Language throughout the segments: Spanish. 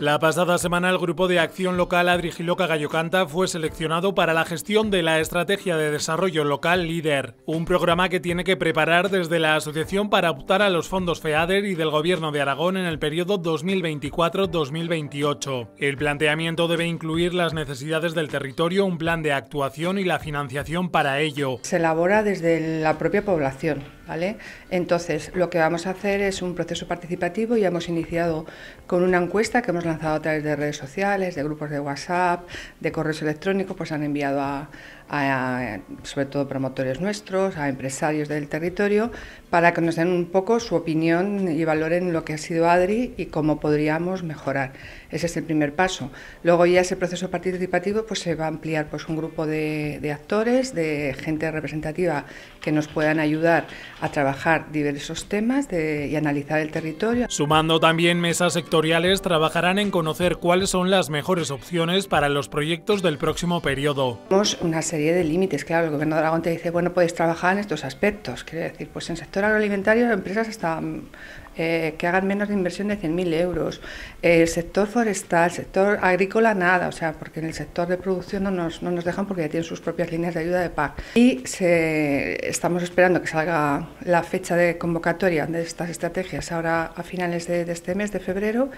La pasada semana el grupo de acción local Adrigiloca Gallocanta fue seleccionado para la gestión de la Estrategia de Desarrollo Local Líder, un programa que tiene que preparar desde la asociación para optar a los fondos FEADER y del Gobierno de Aragón en el periodo 2024-2028. El planteamiento debe incluir las necesidades del territorio, un plan de actuación y la financiación para ello. Se elabora desde la propia población entonces, lo que vamos a hacer es un proceso participativo y hemos iniciado con una encuesta que hemos lanzado a través de redes sociales, de grupos de WhatsApp, de correos electrónicos, pues han enviado a, a, sobre todo promotores nuestros, a empresarios del territorio, para que nos den un poco su opinión y valoren lo que ha sido ADRI y cómo podríamos mejorar. Ese es el primer paso. Luego ya ese proceso participativo pues, se va a ampliar pues, un grupo de, actores, de gente representativa que nos puedan ayudar a trabajar diversos temas y analizar el territorio. Sumando también mesas sectoriales, trabajarán en conocer cuáles son las mejores opciones para los proyectos del próximo periodo. una serie de límites. Claro, el gobierno de Aragón te dice, bueno, puedes trabajar en estos aspectos. Quiere decir, pues en sector agroalimentario, empresas hasta mm, eh, que hagan menos de inversión de 100.000 euros. el sector forestal, el sector agrícola, nada, o sea, porque en el sector de producción no nos, no nos dejan porque ya tienen sus propias líneas de ayuda de PAC. Y se, estamos esperando que salga la fecha de convocatoria de estas estrategias ahora a finales de, este mes, de febrero,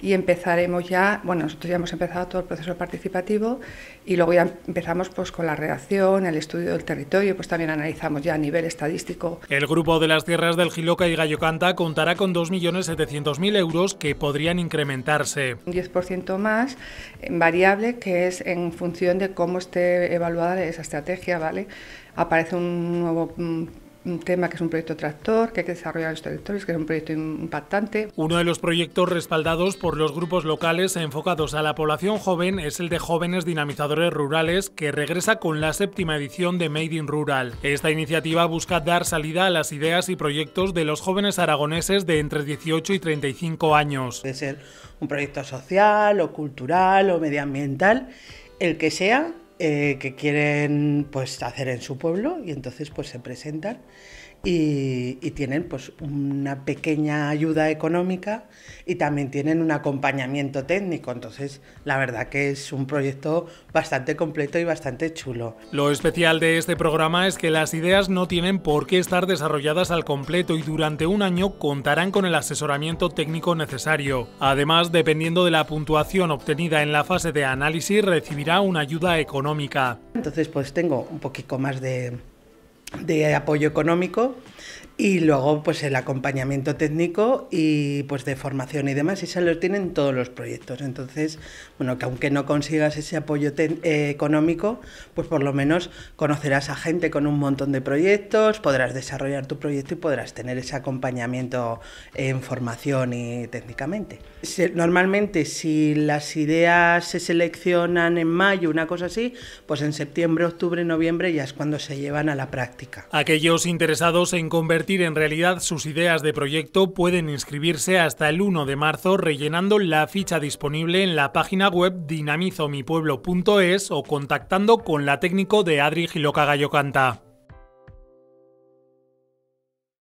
y empezaremos ya, bueno, nosotros ya hemos empezado todo el proceso participativo y luego ya empezamos pues con la redacción, el estudio del territorio, pues también analizamos ya a nivel estadístico. El grupo de las tierras del Giloca y Gallocanta contará con 2.700.000 euros que podrían incrementarse. Un 10% más en variable, que es en función de cómo esté evaluada esa estrategia, ¿vale? Aparece un nuevo mm, un tema que es un proyecto tractor, que hay que desarrollar los territorios, que es un proyecto impactante. Uno de los proyectos respaldados por los grupos locales enfocados a la población joven es el de Jóvenes Dinamizadores Rurales, que regresa con la séptima edición de Made in Rural. Esta iniciativa busca dar salida a las ideas y proyectos de los jóvenes aragoneses de entre 18 y 35 años. Puede ser un proyecto social o cultural o medioambiental, el que sea, eh, que quieren pues hacer en su pueblo y entonces pues se presentan y, y, tienen pues una pequeña ayuda económica y también tienen un acompañamiento técnico. Entonces, la verdad que es un proyecto bastante completo y bastante chulo. Lo especial de este programa es que las ideas no tienen por qué estar desarrolladas al completo y durante un año contarán con el asesoramiento técnico necesario. Además, dependiendo de la puntuación obtenida en la fase de análisis, recibirá una ayuda económica entonces, pues tengo un poquito más de apoyo económico y luego, pues el acompañamiento técnico y pues de formación y demás, y se lo tienen todos los proyectos. Entonces, bueno, que aunque no consigas ese apoyo eh, económico, pues por lo menos conocerás a gente con un montón de proyectos, podrás desarrollar tu proyecto y podrás tener ese acompañamiento en formación y técnicamente. Normalmente, si las ideas se seleccionan en mayo, una cosa así, pues en septiembre, octubre, noviembre ya es cuando se llevan a la práctica. Aquellos interesados en convertir en realidad sus ideas de proyecto pueden inscribirse hasta el 1 de marzo rellenando la ficha disponible en la página web dinamizomipueblo.es o contactando con la técnico de Adri Giloca Canta.